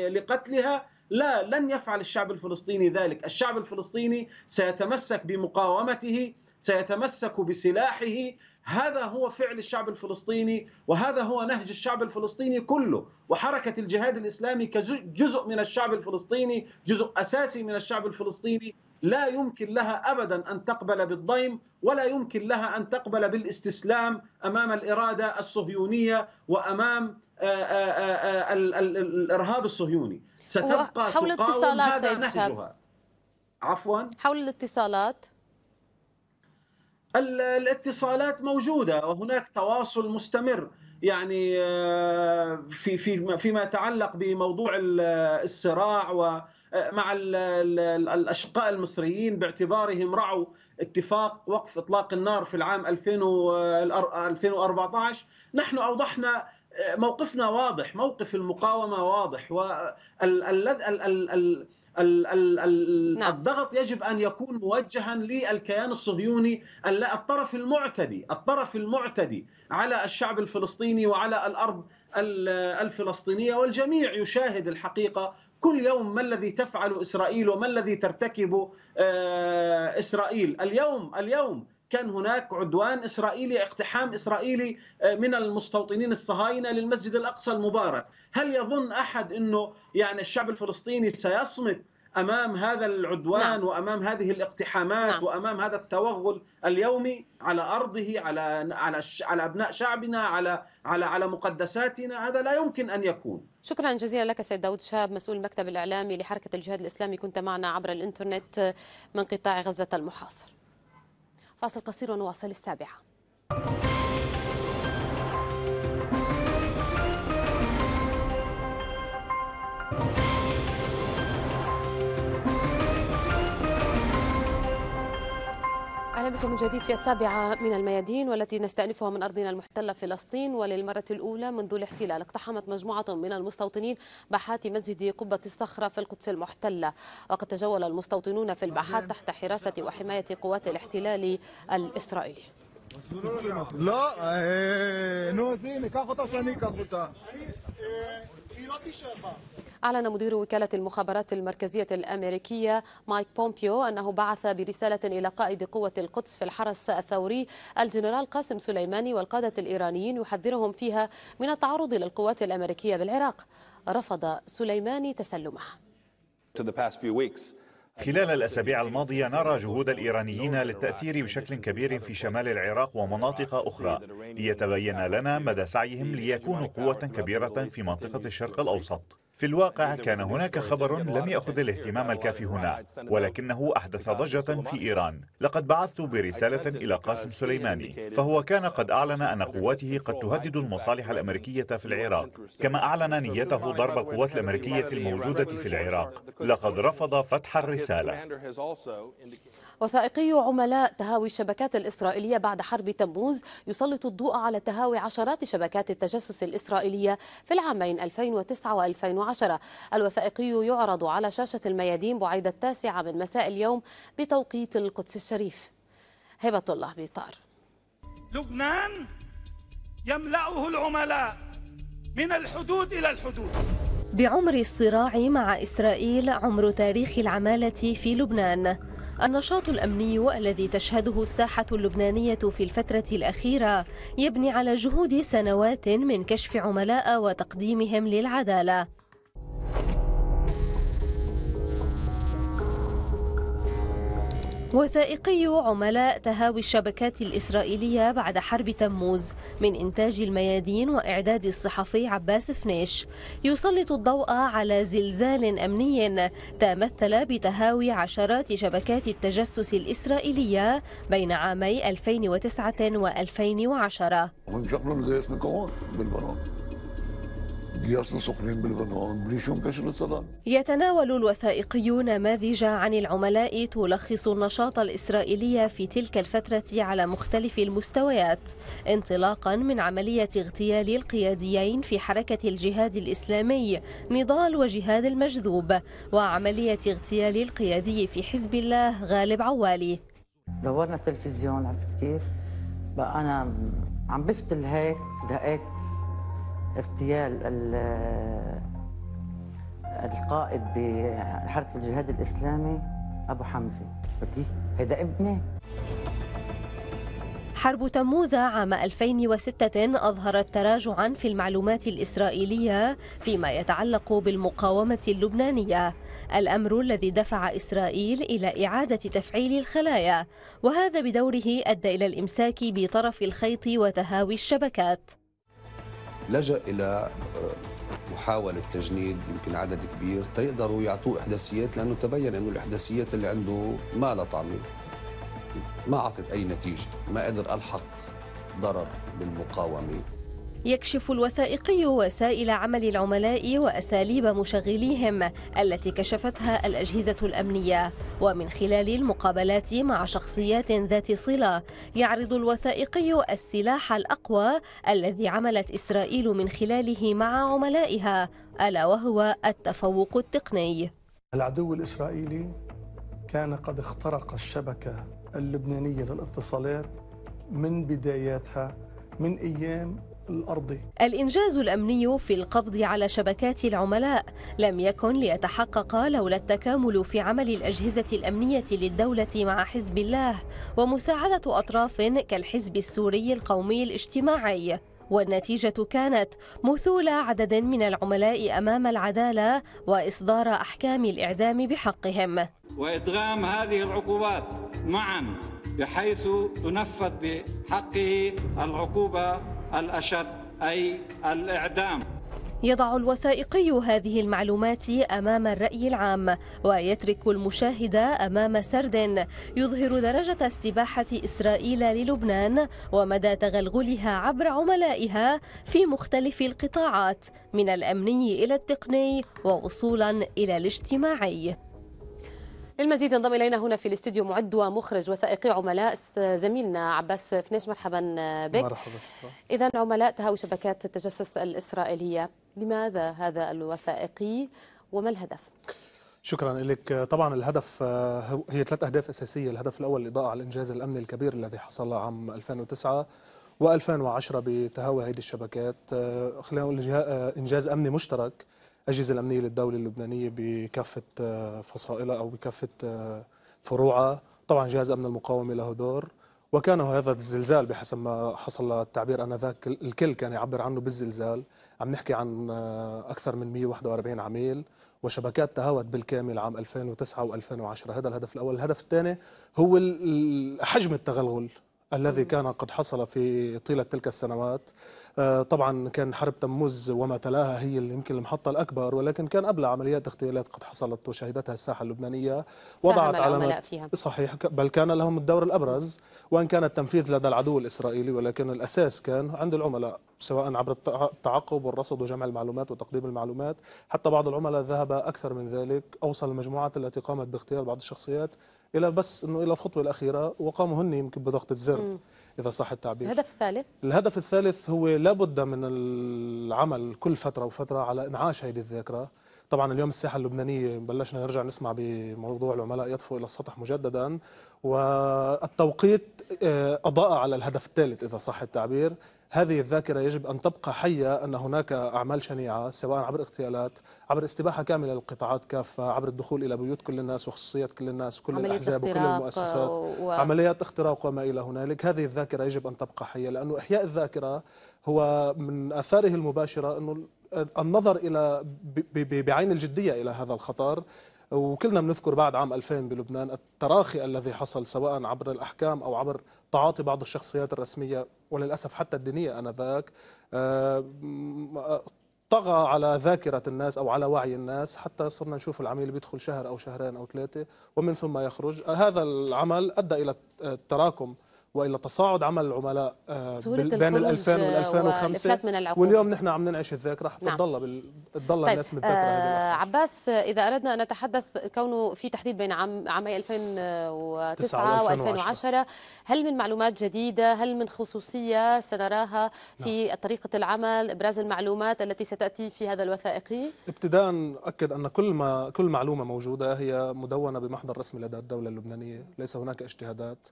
لقتلها؟ لا لن يفعل الشعب الفلسطيني ذلك الشعب الفلسطيني سيتمسك بمقاومته سيتمسك بسلاحه هذا هو فعل الشعب الفلسطيني وهذا هو نهج الشعب الفلسطيني كله وحركة الجهاد الإسلامي كجزء من الشعب الفلسطيني جزء أساسي من الشعب الفلسطيني لا يمكن لها أبدا أن تقبل بالضيم ولا يمكن لها أن تقبل بالاستسلام أمام الإرادة الصهيونية وأمام آه، آه، آه، الإرهاب الصهيوني ستبقى حول الاتصالات سيد شهاب عفوا حول الاتصالات الاتصالات موجوده وهناك تواصل مستمر يعني آه، في في فيما يتعلق بموضوع الصراع ومع آه، الاشقاء المصريين باعتبارهم رعوا اتفاق وقف اطلاق النار في العام 2014 آه، نحن اوضحنا موقفنا واضح موقف المقاومه واضح والذي نعم. الضغط يجب ان يكون موجها للكيان الصهيوني الطرف المعتدي الطرف المعتدي على الشعب الفلسطيني وعلى الارض الفلسطينيه والجميع يشاهد الحقيقه كل يوم ما الذي تفعل اسرائيل وما الذي ترتكبه آه، اسرائيل اليوم اليوم كان هناك عدوان إسرائيلي اقتحام إسرائيلي آه، من المستوطنين الصهاينة للمسجد الأقصى المبارك هل يظن أحد أنه يعني الشعب الفلسطيني سيصمت امام هذا العدوان نعم. وامام هذه الاقتحامات نعم. وامام هذا التوغل اليومي على ارضه على على على ابناء شعبنا على على على مقدساتنا هذا لا يمكن ان يكون شكرا جزيلا لك سيد داود شهاب مسؤول المكتب الاعلامي لحركه الجهاد الاسلامي كنت معنا عبر الانترنت من قطاع غزه المحاصر فاصل قصير ونواصل السابعة أهلا بكم من جديد في السابعة من الميادين والتي نستأنفها من أرضنا المحتلة فلسطين وللمرة الأولى منذ الاحتلال اقتحمت مجموعة من المستوطنين باحات مسجد قبة الصخرة في القدس المحتلة وقد تجول المستوطنون في الباحات تحت حراسة وحماية قوات الاحتلال الإسرائيلي لا إيه، أعلن مدير وكالة المخابرات المركزية الأمريكية مايك بومبيو أنه بعث برسالة إلى قائد قوة القدس في الحرس الثوري الجنرال قاسم سليماني والقادة الإيرانيين يحذرهم فيها من التعرض للقوات الأمريكية بالعراق رفض سليماني تسلمه خلال الأسابيع الماضية نرى جهود الإيرانيين للتأثير بشكل كبير في شمال العراق ومناطق أخرى ليتبين لنا مدى سعيهم ليكونوا قوة كبيرة في منطقة الشرق الأوسط في الواقع كان هناك خبر لم يأخذ الاهتمام الكافي هنا ولكنه أحدث ضجة في إيران لقد بعثت برسالة إلى قاسم سليماني فهو كان قد أعلن أن قواته قد تهدد المصالح الأمريكية في العراق كما أعلن نيته ضرب القوات الأمريكية الموجودة في العراق لقد رفض فتح الرسالة وثائقي عملاء تهاوي الشبكات الإسرائيلية بعد حرب تموز يسلط الضوء على تهاوي عشرات شبكات التجسس الإسرائيلية في العامين 2009 و2010 الوثائقي يعرض على شاشة الميادين بعيد التاسعة من مساء اليوم بتوقيت القدس الشريف هبة الله بيطار لبنان يملأه العملاء من الحدود إلى الحدود بعمر الصراع مع إسرائيل عمر تاريخ العمالة في لبنان النشاط الأمني الذي تشهده الساحة اللبنانية في الفترة الأخيرة يبني على جهود سنوات من كشف عملاء وتقديمهم للعدالة وثائقي عملاء تهاوي الشبكات الإسرائيلية بعد حرب تموز من إنتاج الميادين وإعداد الصحفي عباس فنيش يسلط الضوء على زلزال أمني تمثل بتهاوي عشرات شبكات التجسس الإسرائيلية بين عامي 2009 و 2010 جياس سخنين بلي بليشهم كشر السلام يتناول الوثائقيون نماذج عن العملاء تلخص النشاط الإسرائيلي في تلك الفترة على مختلف المستويات انطلاقا من عملية اغتيال القياديين في حركة الجهاد الإسلامي نضال وجهاد المجذوب وعملية اغتيال القيادي في حزب الله غالب عوالي دورنا التلفزيون عرفت كيف بقى أنا عم بفتل هيك لقيت اغتيال القائد بحركة الجهاد الإسلامي أبو حمزة بدي هيدا ابني حرب تموز عام 2006 أظهرت تراجعا في المعلومات الإسرائيلية فيما يتعلق بالمقاومة اللبنانية الأمر الذي دفع إسرائيل إلى إعادة تفعيل الخلايا وهذا بدوره أدى إلى الإمساك بطرف الخيط وتهاوي الشبكات لجأ إلى آه، محاولة تجنيد يمكن عدد كبير تقدروا يعطوه إحداثيات لأنه تبين أنه الإحداثيات اللي عنده ما لا طعمة ما أعطت أي نتيجة ما قدر ألحق ضرر بالمقاومة يكشف الوثائقي وسائل عمل العملاء وأساليب مشغليهم التي كشفتها الأجهزة الأمنية ومن خلال المقابلات مع شخصيات ذات صلة يعرض الوثائقي السلاح الأقوى الذي عملت إسرائيل من خلاله مع عملائها ألا وهو التفوق التقني العدو الإسرائيلي كان قد اخترق الشبكة اللبنانية للاتصالات من بداياتها من أيام الأرضي الإنجاز الأمني في القبض على شبكات العملاء لم يكن ليتحقق لولا التكامل في عمل الأجهزة الأمنية للدولة مع حزب الله ومساعدة أطراف كالحزب السوري القومي الاجتماعي والنتيجة كانت مثول عدد من العملاء أمام العدالة وإصدار أحكام الإعدام بحقهم وإدغام هذه العقوبات معا بحيث تنفذ بحقه العقوبة الأشد أي الإعدام يضع الوثائقي هذه المعلومات أمام الرأي العام ويترك المشاهد أمام سرد يظهر درجة استباحة إسرائيل للبنان ومدى تغلغلها عبر عملائها في مختلف القطاعات من الأمني إلى التقني ووصولا إلى الاجتماعي للمزيد ينضم الينا هنا في الاستوديو معد ومخرج وثائقي عملاء زميلنا عباس فنيش مرحبا بك مرحبا اذا عملاء تهاوي شبكات التجسس الاسرائيليه لماذا هذا الوثائقي وما الهدف شكرا لك طبعا الهدف آه، هي ثلاث اهداف اساسيه الهدف الاول الاضاءه على الانجاز الامني الكبير الذي حصل عام 2009 و2010 بتهاوي هذه الشبكات آه، خلال آه، انجاز امني مشترك الأجهزة الأمنية للدولة اللبنانية بكافة آه، فصائلها أو بكافة آه، فروعها طبعا جهاز أمن المقاومة له دور وكان هذا الزلزال بحسب ما حصل التعبير انذاك الكل كان يعبر عنه بالزلزال عم نحكي عن آه، اكثر من 141 عميل وشبكات تهاوت بالكامل عام 2009 و2010 هذا الهدف الاول الهدف الثاني هو حجم التغلغل الذي كان قد حصل في طيله تلك السنوات آه، طبعا كان حرب تموز وما تلاها هي يمكن المحطة الأكبر ولكن كان قبل عمليات اغتيالات قد حصلت وشهدتها الساحة اللبنانية وضعت علامات فيها. صحيح بل كان لهم الدور الأبرز وإن كان التنفيذ لدى العدو الإسرائيلي ولكن الأساس كان عند العملاء سواء عبر التعقب والرصد وجمع المعلومات وتقديم المعلومات حتى بعض العملاء ذهب أكثر من ذلك أوصل المجموعات التي قامت باغتيال بعض الشخصيات إلى بس أنه إلى الخطوة الأخيرة وقاموا هن يمكن بضغطة زر م. إذا صح التعبير الهدف الثالث الهدف الثالث هو لابد من العمل كل فترة وفترة على إنعاش هذه الذاكرة طبعا اليوم الساحه اللبنانيه بلشنا نرجع نسمع بموضوع العملاء يطفو الى السطح مجددا والتوقيت آه، اضاء على الهدف الثالث اذا صح التعبير هذه الذاكرة يجب أن تبقى حية أن هناك أعمال شنيعة سواء عبر اغتيالات عبر استباحة كاملة للقطاعات كافة عبر الدخول إلى بيوت كل الناس وخصوصية كل الناس كل الأحزاب وكل المؤسسات و... عمليات اختراق وما إلى هنالك هذه الذاكرة يجب أن تبقى حية لأنه إحياء الذاكرة هو من آثاره المباشرة أنه النظر إلى بعين الجدية إلى هذا الخطر وكلنا بنذكر بعد عام 2000 بلبنان التراخي الذي حصل سواء عبر الأحكام أو عبر تعاطي بعض الشخصيات الرسمية وللأسف حتى الدينية آنذاك آه، آه، طغى على ذاكرة الناس أو على وعي الناس حتى صرنا نشوف العميل بيدخل شهر أو شهرين أو ثلاثة ومن ثم يخرج هذا العمل أدى إلى التراكم والا تصاعد عمل العملاء آه، بين ال 2000 وال 2005 واليوم نحن عم ننعش الذاكره حتى نعم. تضل بال... تضل طيب. الناس متذكره آه عباس اذا اردنا ان نتحدث كونه في تحديد بين عام عامي 2009 و2010 هل من معلومات جديده هل من خصوصيه سنراها في نعم. طريقه العمل ابراز المعلومات التي ستاتي في هذا الوثائقي ابتداء اكد ان كل ما كل معلومه موجوده هي مدونه بمحضر رسمي لدى الدوله اللبنانيه ليس هناك اجتهادات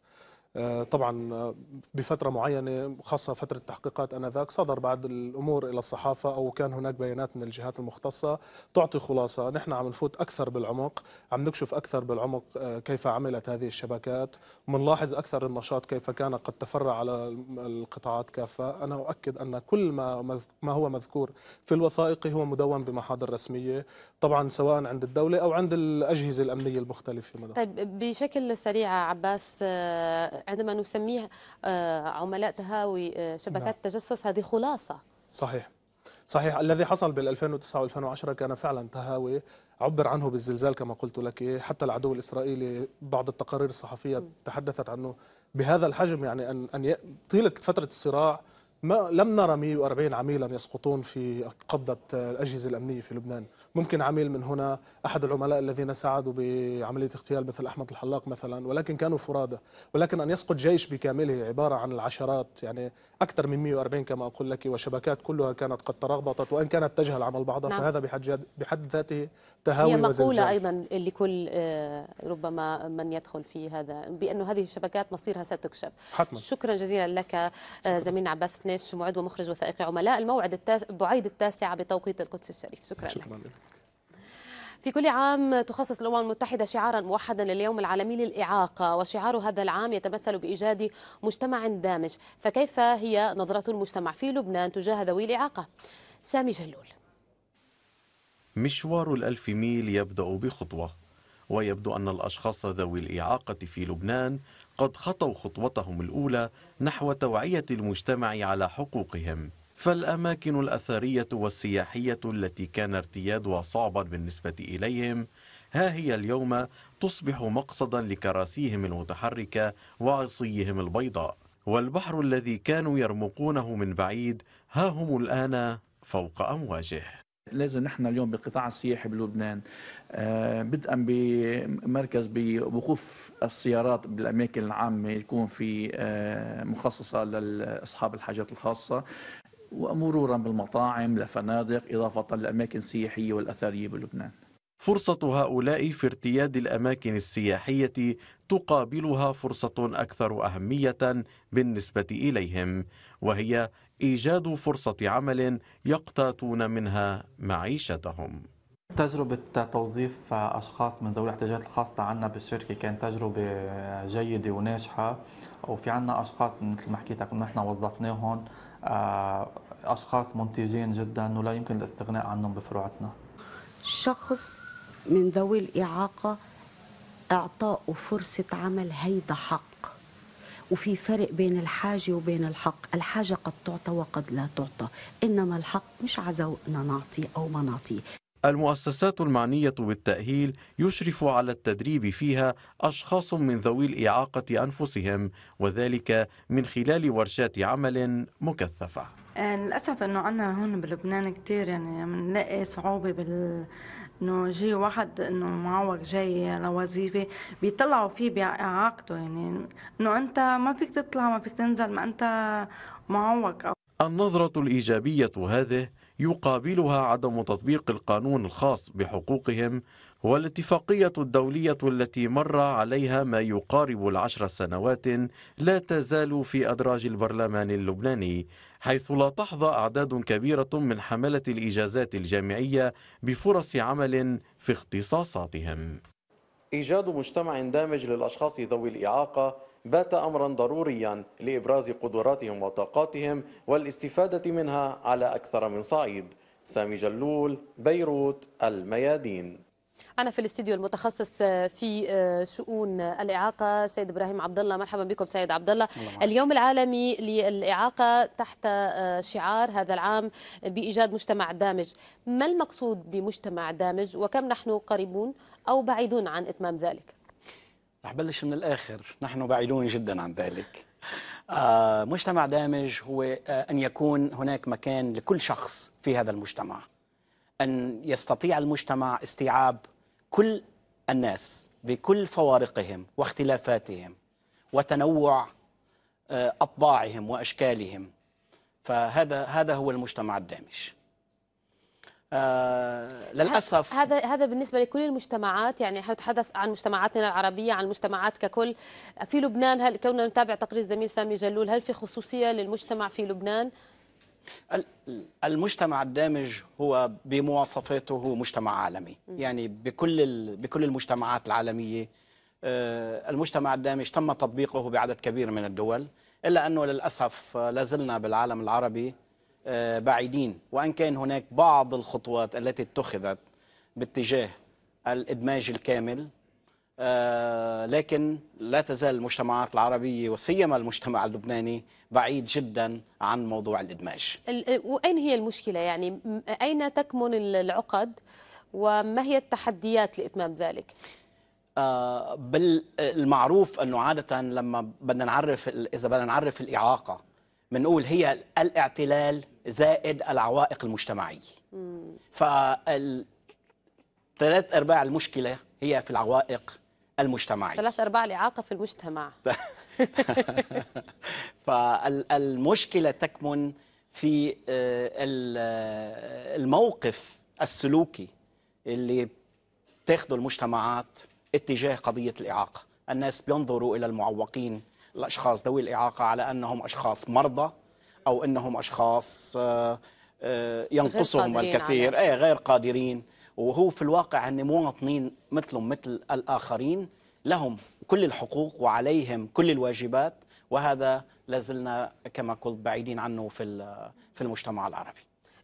آه، طبعا آه، بفترة معينة خاصة فترة التحقيقات أنذاك صدر بعض الأمور إلى الصحافة أو كان هناك بيانات من الجهات المختصة تعطي خلاصة نحن عم نفوت أكثر بالعمق عم نكشف أكثر بالعمق آه، كيف عملت هذه الشبكات منلاحظ أكثر النشاط كيف كان قد تفرع على القطاعات كافة أنا أؤكد أن كل ما, ما هو مذكور في الوثائق هو مدون بمحاضر رسمية طبعا سواء عند الدولة أو عند الأجهزة الأمنية المختلفة طيب بشكل سريع عباس عندما نسميه آه، عملاء تهاوي آه، شبكات نعم. تجسس هذه خلاصة صحيح صحيح الذي حصل بال 2009 و2010 كان فعلا تهاوي عبر عنه بالزلزال كما قلت لك حتى العدو الإسرائيلي بعض التقارير الصحفية تحدثت عنه بهذا الحجم يعني أن أن طيلة فترة الصراع ما لم نرى 140 عميلا يسقطون في قبضة الأجهزة الأمنية في لبنان ممكن عميل من هنا أحد العملاء الذين ساعدوا بعملية اغتيال مثل أحمد الحلاق مثلا ولكن كانوا فرادى ولكن أن يسقط جيش بكامله عبارة عن العشرات يعني أكثر من 140 كما أقول لك وشبكات كلها كانت قد ترغبطت وإن كانت تجهل عمل بعضها نعم. فهذا بحد, بحد ذاته تهاوي هي مقولة أيضا لكل آه، ربما من يدخل في هذا بأن هذه الشبكات مصيرها ستكشف حتما. شكرا جزيلا لك آه، زميلنا عباس 12 معد ومخرج وثائقي عملاء الموعد التاس... بعيد التاسعة بتوقيت القدس الشريف شكرا, شكرا لك. لك. في كل عام تخصص الأمم المتحدة شعارا موحدا لليوم العالمي للإعاقة وشعار هذا العام يتمثل بإيجاد مجتمع دامج فكيف هي نظرة المجتمع في لبنان تجاه ذوي الإعاقة؟ سامي جلول مشوار الألف ميل يبدأ بخطوة ويبدو أن الأشخاص ذوي الإعاقة في لبنان قد خطوا خطوتهم الأولى نحو توعية المجتمع على حقوقهم فالأماكن الأثرية والسياحية التي كان ارتيادها صعبا بالنسبة إليهم ها هي اليوم تصبح مقصدا لكراسيهم المتحركة وعصيهم البيضاء والبحر الذي كانوا يرمقونه من بعيد ها هم الآن فوق أمواجه لازم نحن اليوم بالقطاع السياحي بلبنان آه، بدءا بمركز بوقوف السيارات بالاماكن العامه يكون في آه، مخصصه لاصحاب الحاجات الخاصه ومرورا بالمطاعم لفنادق اضافه للاماكن السياحيه والاثريه بلبنان. فرصة هؤلاء في ارتياد الأماكن السياحية تقابلها فرصة أكثر أهمية بالنسبة إليهم وهي ايجاد فرصه عمل يقتاتون منها معيشتهم تجربة توظيف أشخاص من ذوي الاحتياجات الخاصة عنا بالشركة كانت تجربة جيدة وناجحة وفي عنا أشخاص مثل ما حكيت لك نحن وظفناهم آه، أشخاص منتجين جدا ولا يمكن الاستغناء عنهم بفروعتنا شخص من ذوي الإعاقة إعطائه فرصة عمل هيدا حق وفي فرق بين الحاجة وبين الحق الحاجة قد تعطى وقد لا تعطى إنما الحق مش عزوقنا نعطي أو ما نعطي المؤسسات المعنية بالتأهيل يشرف على التدريب فيها أشخاص من ذوي الإعاقة أنفسهم وذلك من خلال ورشات عمل مكثفة آه، للأسف أنه عنا هون بلبنان كتير يعني بنلاقي صعوبة بال انه جي واحد انه معوق جاي لوظيفه بيطلعوا فيه باعاقته يعني انه انت ما فيك تطلع ما فيك تنزل ما انت معوق النظرة الإيجابية هذه يقابلها عدم تطبيق القانون الخاص بحقوقهم والاتفاقية الدولية التي مر عليها ما يقارب العشر سنوات لا تزال في أدراج البرلمان اللبناني حيث لا تحظى أعداد كبيرة من حملة الإجازات الجامعية بفرص عمل في اختصاصاتهم إيجاد مجتمع دامج للأشخاص ذوي الإعاقة بات أمرا ضروريا لإبراز قدراتهم وطاقاتهم والاستفادة منها على أكثر من صعيد سامي جلول بيروت الميادين أنا في الاستديو المتخصص آه، في آه، شؤون الإعاقة سيد إبراهيم عبد الله مرحبا بكم سيد عبد الله اليوم العالمي للإعاقة تحت آه، شعار هذا العام بإيجاد مجتمع دامج ما المقصود بمجتمع دامج وكم نحن قريبون أو بعيدون عن إتمام ذلك رح بلش من الآخر نحن بعيدون جدا عن ذلك مجتمع دامج هو أن يكون هناك مكان لكل شخص في هذا المجتمع أن يستطيع المجتمع استيعاب كل الناس بكل فوارقهم واختلافاتهم وتنوع آه، أطباعهم وأشكالهم فهذا هذا هو المجتمع الدامج آه للاسف هذا هذا بالنسبه لكل المجتمعات يعني حتحدث عن مجتمعاتنا العربيه عن المجتمعات ككل في لبنان هل كوننا نتابع تقرير الزميل سامي جلول هل في خصوصيه للمجتمع في لبنان المجتمع الدامج هو بمواصفاته مجتمع عالمي يعني بكل بكل المجتمعات العالميه آه، المجتمع الدامج تم تطبيقه بعدد كبير من الدول الا انه للاسف لازلنا بالعالم العربي آه، بعيدين وان كان هناك بعض الخطوات التي اتخذت باتجاه الادماج الكامل آه، لكن لا تزال المجتمعات العربية وسيما المجتمع اللبناني بعيد جدا عن موضوع الإدماج وأين هي المشكلة يعني أين تكمن العقد وما هي التحديات لإتمام ذلك؟ آه، بالمعروف أنه عادة لما بدنا نعرف إذا بدنا نعرف الإعاقة بنقول هي الاعتلال زائد العوائق المجتمعية فالثلاث أرباع المشكلة هي في العوائق المجتمعي ثلاث أرباع الإعاقة في المجتمع <laughs> فالمشكلة تكمن في آه، آه، الموقف السلوكي اللي تاخذه المجتمعات اتجاه قضية الإعاقة الناس بينظروا إلى المعوقين الأشخاص ذوي الإعاقة على أنهم أشخاص مرضى أو أنهم أشخاص آه، ينقصهم الكثير أي غير قادرين وهو في الواقع أن مواطنين مثلهم مثل الآخرين لهم كل الحقوق وعليهم كل الواجبات وهذا لازلنا كما قلت بعيدين عنه في في المجتمع العربي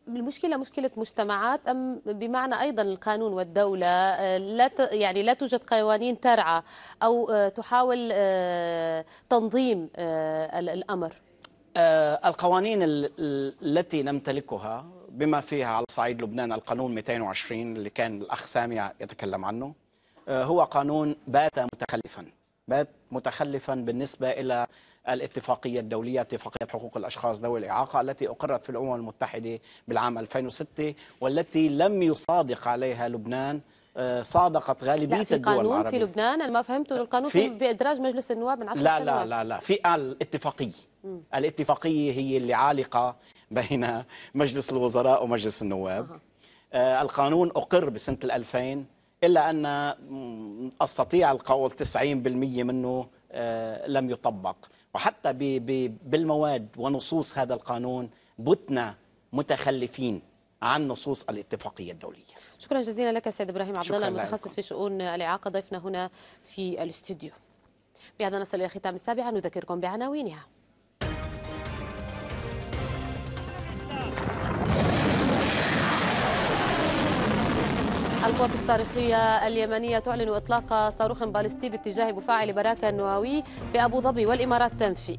المشكلة مشكلة مجتمعات أم بمعنى أيضا القانون والدولة آه، لا يعني لا توجد قوانين ترعى أو آه، تحاول آه، تنظيم الأمر القوانين التي نمتلكها بما فيها على صعيد لبنان القانون 220 اللي كان الأخ سامي يتكلم عنه آه، هو قانون بات متخلفا بات متخلفا بالنسبة إلى الاتفاقية الدولية اتفاقية حقوق الأشخاص ذوي الإعاقة التي أقرت في الأمم المتحدة بالعام 2006 والتي لم يصادق عليها لبنان آه، صادقت غالبيه العربية في قانون في لبنان انا ما فهمته القانون في بادراج مجلس النواب من 10 لا سنوات. لا لا لا في الاتفاقيه الاتفاقيه هي اللي عالقه بين مجلس الوزراء ومجلس النواب آه. القانون أقر بسنة 2000 إلا أن أستطيع القول 90% منه آه لم يطبق وحتى بالمواد ونصوص هذا القانون بتنا متخلفين عن نصوص الاتفاقيه الدوليه. شكرا جزيلا لك سيد ابراهيم عبد الله المتخصص في شؤون الاعاقه ضيفنا هنا في الاستوديو. بهذا نصل الى ختام السابعه نذكركم بعناوينها. القوات الصاروخية اليمنية تعلن إطلاق صاروخ باليستي باتجاه مفاعل براكة النووي في أبو ظبي والإمارات تنفي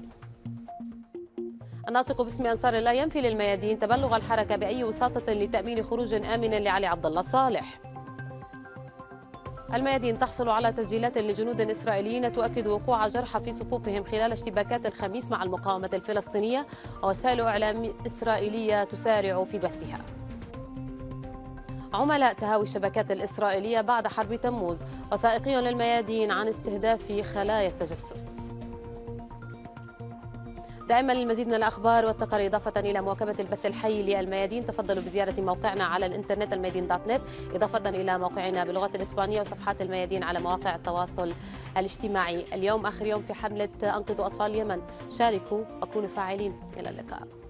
الناطق باسم أنصار الله ينفي للميادين تبلغ الحركة بأي وساطة لتأمين خروج آمن لعلي عبد الله صالح الميادين تحصل على تسجيلات لجنود إسرائيليين تؤكد وقوع جرحى في صفوفهم خلال اشتباكات الخميس مع المقاومة الفلسطينية ووسائل إعلام إسرائيلية تسارع في بثها عملاء تهاوي الشبكات الإسرائيلية بعد حرب تموز وثائقي للميادين عن استهداف خلايا التجسس دائما للمزيد من الأخبار والتقارير إضافة إلى مواكبة البث الحي للميادين تفضلوا بزيارة موقعنا على الإنترنت الميادين دوت نت إضافة إلى موقعنا باللغة الإسبانية وصفحات الميادين على مواقع التواصل الاجتماعي اليوم آخر يوم في حملة أنقذوا أطفال اليمن شاركوا وكونوا فاعلين إلى اللقاء